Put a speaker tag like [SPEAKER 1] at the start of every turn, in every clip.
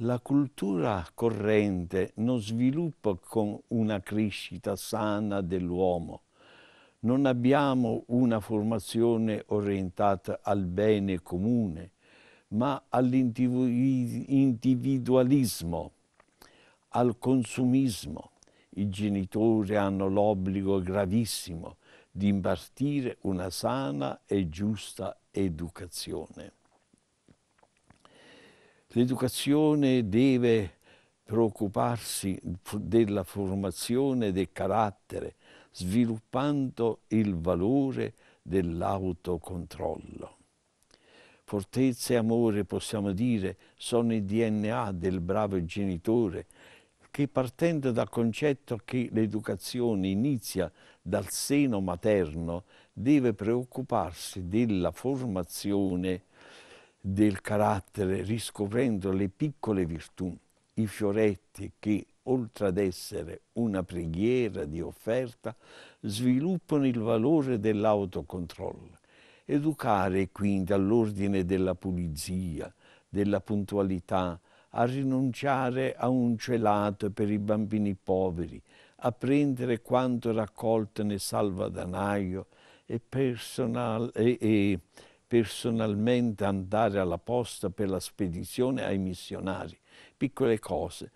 [SPEAKER 1] La cultura corrente non sviluppa con una crescita sana dell'uomo. Non abbiamo una formazione orientata al bene comune, ma all'individualismo, al consumismo. I genitori hanno l'obbligo gravissimo di impartire una sana e giusta educazione. L'educazione deve preoccuparsi della formazione del carattere, sviluppando il valore dell'autocontrollo. Fortezza e amore, possiamo dire, sono il DNA del bravo genitore che partendo dal concetto che l'educazione inizia dal seno materno, deve preoccuparsi della formazione del carattere, riscoprendo le piccole virtù, i fioretti che, oltre ad essere una preghiera di offerta, sviluppano il valore dell'autocontrollo. Educare quindi all'ordine della pulizia, della puntualità, a rinunciare a un celato per i bambini poveri, a prendere quanto raccolto nel salvadanaio e, personal, e, e personalmente andare alla posta per la spedizione ai missionari. Piccole cose,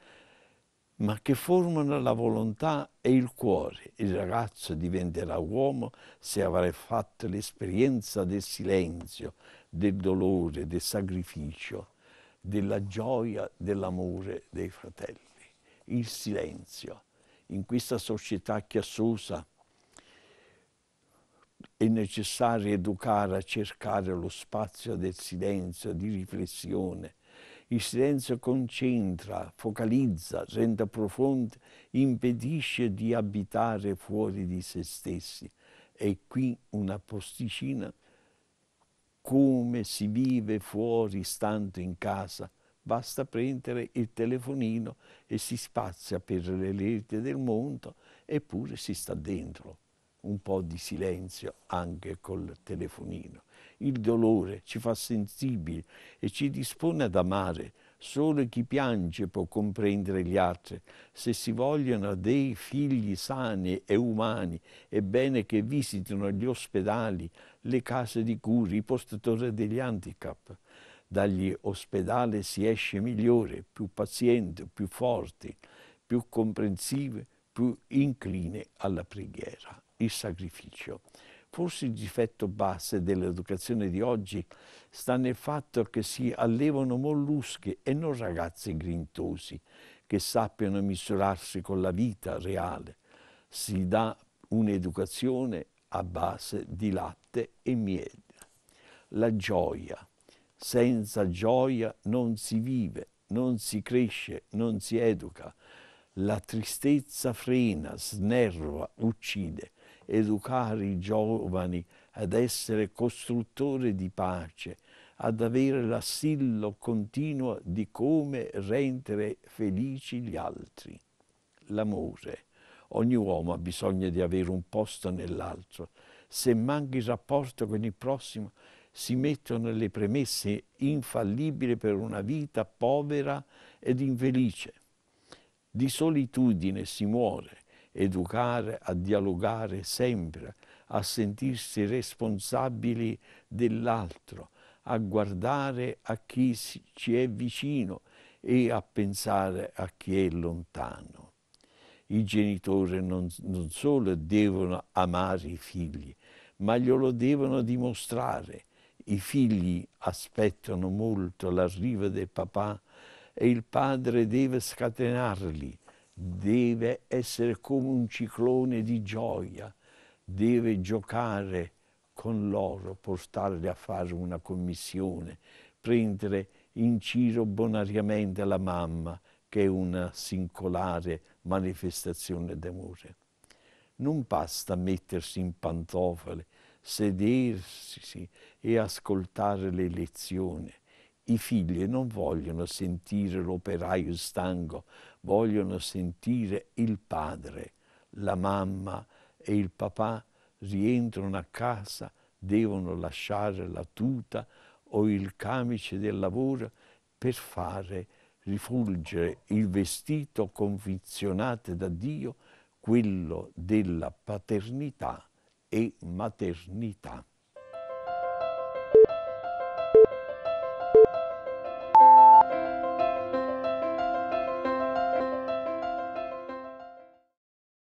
[SPEAKER 1] ma che formano la volontà e il cuore. Il ragazzo diventerà uomo se avrà fatto l'esperienza del silenzio, del dolore, del sacrificio della gioia dell'amore dei fratelli. Il silenzio in questa società chiassosa è necessario educare a cercare lo spazio del silenzio, di riflessione. Il silenzio concentra, focalizza, rende profondo, impedisce di abitare fuori di se stessi. E qui una posticina come si vive fuori stando in casa. Basta prendere il telefonino e si spazia per le reti del mondo eppure si sta dentro. Un po' di silenzio anche col telefonino. Il dolore ci fa sensibili e ci dispone ad amare Solo chi piange può comprendere gli altri. Se si vogliono dei figli sani e umani, è bene che visitino gli ospedali, le case di cura, i postatori degli handicap. Dagli ospedali si esce migliore, più paziente, più forte, più comprensive, più incline alla preghiera, il sacrificio. Forse il difetto base dell'educazione di oggi sta nel fatto che si allevano mollusche e non ragazzi grintosi che sappiano misurarsi con la vita reale. Si dà un'educazione a base di latte e miele. La gioia. Senza gioia non si vive, non si cresce, non si educa. La tristezza frena, snerva, uccide educare i giovani ad essere costruttori di pace, ad avere l'assillo continuo di come rendere felici gli altri. L'amore. Ogni uomo ha bisogno di avere un posto nell'altro. Se manca il rapporto con il prossimo, si mettono le premesse infallibili per una vita povera ed infelice. Di solitudine si muore educare a dialogare sempre, a sentirsi responsabili dell'altro, a guardare a chi ci è vicino e a pensare a chi è lontano. I genitori non, non solo devono amare i figli, ma glielo devono dimostrare. I figli aspettano molto l'arrivo del papà e il padre deve scatenarli deve essere come un ciclone di gioia, deve giocare con loro, portarli a fare una commissione, prendere in giro bonariamente la mamma, che è una singolare manifestazione d'amore. Non basta mettersi in pantofole, sedersi e ascoltare le lezioni, i figli non vogliono sentire l'operaio stanco, vogliono sentire il padre, la mamma e il papà rientrano a casa, devono lasciare la tuta o il camice del lavoro per fare rifulgere il vestito confezionato da Dio, quello della paternità e maternità.